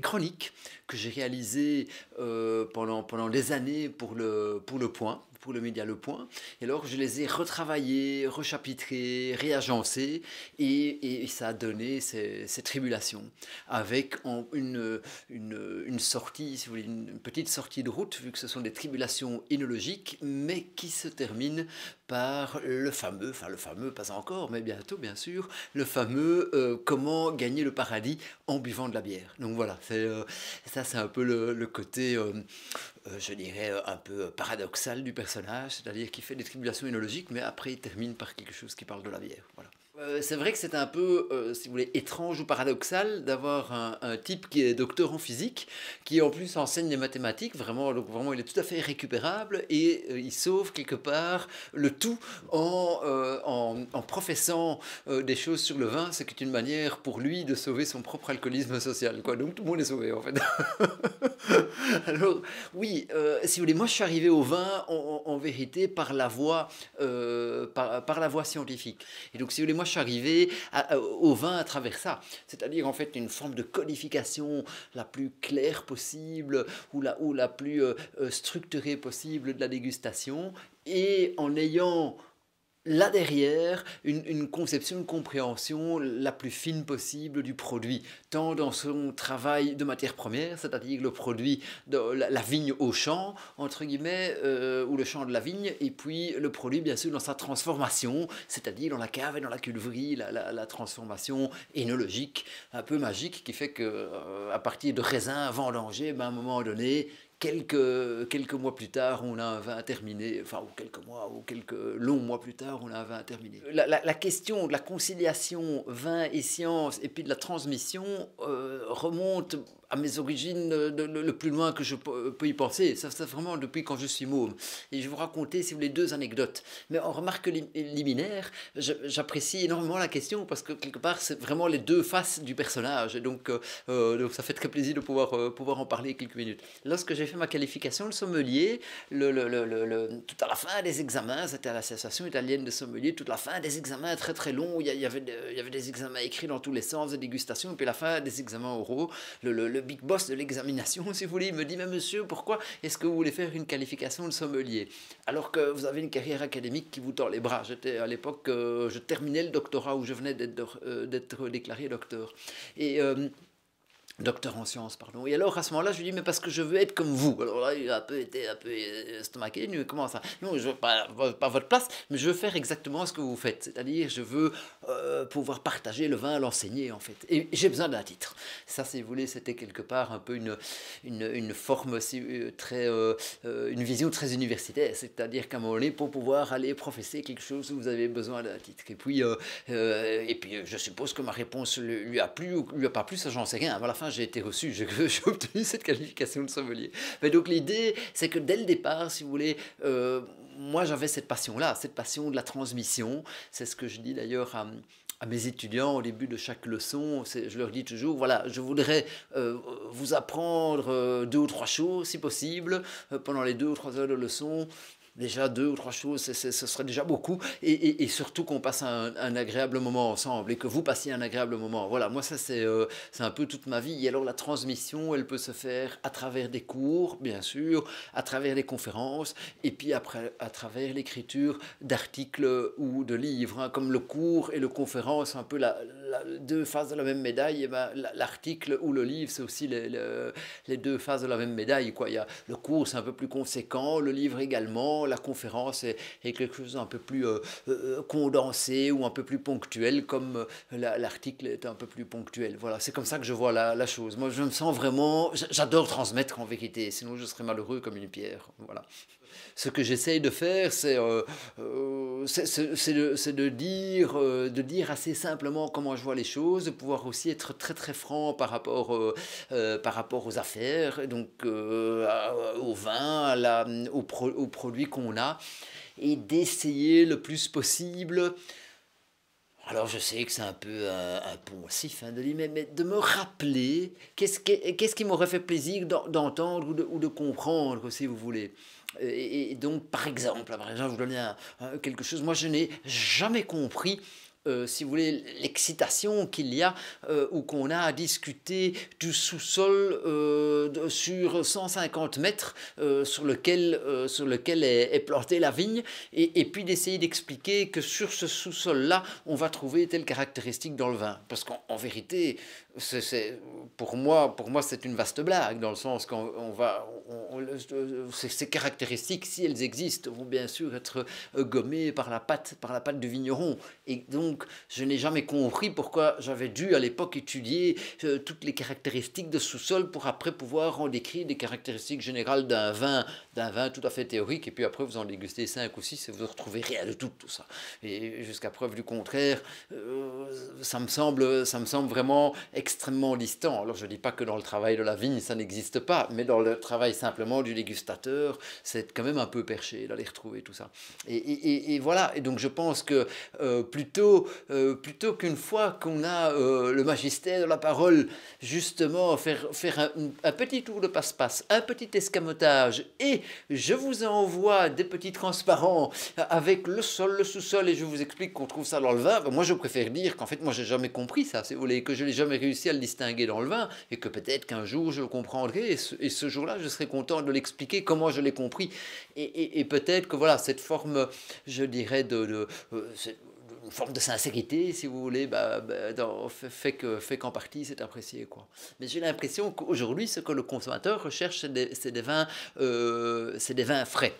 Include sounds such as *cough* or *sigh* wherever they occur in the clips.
chroniques que j'ai réalisées euh, pendant, pendant des années pour le, pour le point pour le média Le Point. Et alors, je les ai retravaillés, rechapitrés, réagencés, et, ça a donné ces, tribulations, avec en, une, une, sortie, si vous voulez, une, petite sortie de route, vu que ce sont des tribulations énologiques, mais qui se terminent par le fameux, enfin le fameux, pas encore, mais bientôt bien sûr, le fameux euh, comment gagner le paradis en buvant de la bière. Donc voilà, c'est euh, ça c'est un peu le, côté euh, euh, je dirais, euh, un peu paradoxal du personnage, c'est-à-dire qu'il fait des tribulations énologiques, mais après il termine par quelque chose qui parle de la bière. Voilà. Euh, c'est vrai que c'est un peu, euh, si vous voulez, étrange ou paradoxal d'avoir un, type qui est docteur en physique, qui en plus enseigne les mathématiques, vraiment, donc vraiment il est tout à fait récupérable, et euh, il sauve quelque part le tout en, en, professant des choses sur le vin, ce qui est une manière pour lui de sauver son propre alcoolisme social. Quoi. Donc tout le monde est sauvé en fait. *laughs* Alors oui, si vous voulez, moi je suis arrivé au vin en, vérité par la voie, par, par, la voie scientifique. Et donc si vous voulez, moi arriver au vin à travers ça. C'est-à-dire en fait une forme de codification la plus claire possible ou la, la plus euh, euh, structurée possible de la dégustation et en ayant là derrière une, conception, une compréhension la plus fine possible du produit, tant dans son travail de matière première, c'est-à-dire le produit de la, vigne au champ, entre guillemets, euh, ou le champ de la vigne, et puis le produit bien sûr dans sa transformation, c'est-à-dire dans la cave et dans la culverie, la, transformation énologique, un peu magique, qui fait que euh, à partir de raisins vendangés, ben, à un moment donné, Quelques, quelques mois plus tard, on a un vin terminé, enfin, ou quelques mois, ou quelques longs mois plus tard, on a un vin terminé. La, la, question de la conciliation vin et science, et puis de la transmission, euh, remonte mes origines euh, le, plus loin que je euh, peux y penser. Ça, c'est vraiment depuis quand je suis môme. Et je vais vous raconter, si vous voulez, deux anecdotes. Mais en remarque liminaire, j'apprécie énormément la question parce que quelque part, c'est vraiment les deux faces du personnage. Et donc, euh, donc ça fait très plaisir de pouvoir, pouvoir en parler quelques minutes. Lorsque j'ai fait ma qualification, le sommelier, le, le, tout à la fin des examens, c'était à l'association italienne de sommelier, toute la fin des examens très très longs, il y, avait, il y avait des examens écrits dans tous les sens, des dégustations, et puis la fin des examens oraux, le big boss de l'examination, *laughs* si vous voulez. Il me dit, mais monsieur, pourquoi est-ce que vous voulez faire une qualification de sommelier alors que vous avez une carrière académique qui vous tord les bras J'étais à l'époque, euh, je terminais le doctorat où je venais d'être euh, déclaré docteur. Et euh, Docteur en sciences, pardon. Et alors, à ce moment-là, je lui dis, mais parce que je veux être comme vous. Alors là, il a un peu été un peu euh, estomaqué. Il comment ça Non, je veux pas, pas, votre place, mais je veux faire exactement ce que vous faites. C'est-à-dire, je veux euh, pouvoir partager le vin, l'enseigner, en fait. Et j'ai besoin d'un titre. Ça, si vous voulez, c'était quelque part un peu une, une, forme euh, très. une vision très universitaire. C'est-à-dire qu'à un moment donné, pour pouvoir aller professer quelque chose, vous avez besoin d'un titre. Et puis, et puis, je suppose que ma réponse lui a plu ou lui a pas plu, ça, j'en sais rien. À la fin, j'ai été reçu, *laughs* j'ai obtenu cette qualification de sommelier. Mais donc l'idée, c'est que dès le départ, si vous voulez, euh, moi j'avais cette passion-là, cette passion de la transmission. C'est ce que je dis d'ailleurs à mes étudiants au début de chaque leçon, je leur dis toujours, voilà, je voudrais euh, vous apprendre euh, deux ou trois choses si possible pendant les deux ou trois heures de leçon déjà deux ou trois choses, ce serait déjà beaucoup. Et, surtout qu'on passe un, agréable moment ensemble et que vous passiez un agréable moment. Voilà, moi ça c'est euh, c'est un peu toute ma vie. Et alors la transmission, elle peut se faire à travers des cours, bien sûr, à travers des conférences, et puis après à travers l'écriture d'articles ou de livres, hein, comme le cours et le conférence, un peu la deux phases de la même médaille, eh ben, l'article ou le livre, c'est aussi les, les, deux phases de la même médaille. Quoi. Il y a le cours, c'est un peu plus conséquent, le livre également, la conférence est, quelque chose d'un peu plus euh, euh, condensé ou un peu plus ponctuel, comme euh, l'article est un peu plus ponctuel. Voilà, c'est comme ça que je vois la, la chose. Moi, je me sens vraiment, j'adore transmettre en vérité, sinon je serais malheureux comme une pierre. Voilà ce que j'essaye de faire, c'est de, de, dire, de dire assez simplement comment je les choses, de pouvoir aussi être très très franc par rapport, euh, euh, par rapport aux affaires, donc euh, au vin, à la, aux, produits qu'on a, et d'essayer le plus possible alors je sais que c'est un peu un, un poncif hein, de lui, mais, de me rappeler qu'est-ce qui, ce qui m'aurait fait plaisir d'entendre ou de, comprendre, si vous voulez. Et, donc, par exemple, je vous donne quelque chose, moi je n'ai jamais compris euh, si vous voulez, l'excitation qu'il y a euh, ou qu'on a à discuter du sous-sol euh, sur 150 mètres sur lequel, sur lequel est, plantée la vigne, et, puis d'essayer d'expliquer que sur ce sous-sol-là, on va trouver telle caractéristique dans le vin. Parce qu'en vérité, c'est pour moi, pour moi c'est une vaste blague, dans le sens qu'on va... ces caractéristiques, si elles existent, vont bien sûr être gommées par la pâte, par la pâte du vigneron. Et donc, je n'ai jamais compris pourquoi j'avais dû à l'époque étudier euh, toutes les caractéristiques de sous-sol pour après pouvoir en décrire des caractéristiques générales d'un vin, d'un vin tout à fait théorique, et puis après vous en dégustez 5 ou 6 et vous ne retrouvez rien de tout, tout ça. Et jusqu'à preuve du contraire, euh, ça, me semble, ça me semble vraiment extrêmement distant. Alors je ne dis pas que dans le travail de la vigne, ça n'existe pas, mais dans le travail simplement du dégustateur, c'est quand même un peu perché d'aller retrouver tout ça. Et, voilà, et donc je pense que euh, plutôt euh, plutôt, qu'une fois qu'on a euh, le magistère de la parole, justement, faire, faire un, petit tour de passe-passe, un petit escamotage, et je vous envoie des petits transparents avec le sol, le sous-sol, et je vous explique qu'on trouve ça dans le vin, ben, moi je préfère dire qu'en fait, moi j'ai jamais compris ça, si vous voulez, que je n'ai jamais réussi à le distinguer dans le vin, et que peut-être qu'un jour je le comprendrai, et ce, jour-là, je serai content de l'expliquer comment je l'ai compris, et, peut-être que voilà, cette forme, je dirais, de, de euh, une forme de sincérité, si vous voulez, bah, bah dans, fait, qu'en partie c'est apprécié. Quoi. Mais j'ai l'impression qu'aujourd'hui, ce que le consommateur recherche, c'est des, euh, des vins frais.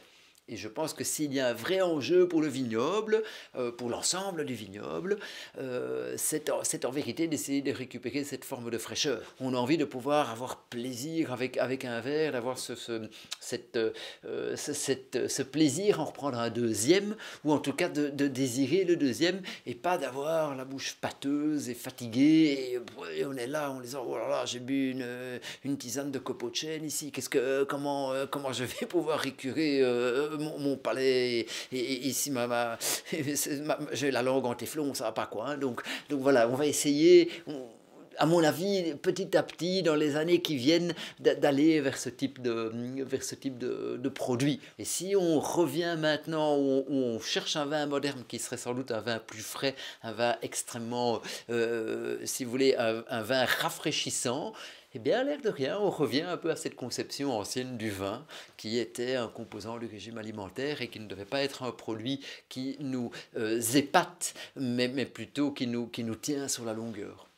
Et je pense que s'il y a un vrai enjeu pour le vignoble, euh, pour l'ensemble du vignoble, euh, c'est en, vérité d'essayer de récupérer cette forme de fraîcheur. On a envie de pouvoir avoir plaisir avec, avec un verre, d'avoir ce, ce, euh, ce, plaisir en reprendre un deuxième, ou en tout cas de, désirer le deuxième, et pas d'avoir la bouche pâteuse et fatiguée, et, on est là en disant, oh là là, j'ai bu une, une, tisane de copo de chêne ici, qu'est-ce que, comment, comment je vais pouvoir récurer euh, mon, palais, ici, *laughs* ma, j'ai la langue en téflon, ça va pas quoi. Hein. donc, donc voilà, on va essayer. à mon avis, petit à petit, dans les années qui viennent, d'aller vers ce type, de, vers ce type de, de produit. Et si on revient maintenant, on, cherche un vin moderne qui serait sans doute un vin plus frais, un vin extrêmement, euh, si vous voulez, un vin rafraîchissant, eh bien, à l'air de rien, on revient un peu à cette conception ancienne du vin, qui était un composant du régime alimentaire et qui ne devait pas être un produit qui nous euh, épate, mais, plutôt qui nous tient sur la longueur.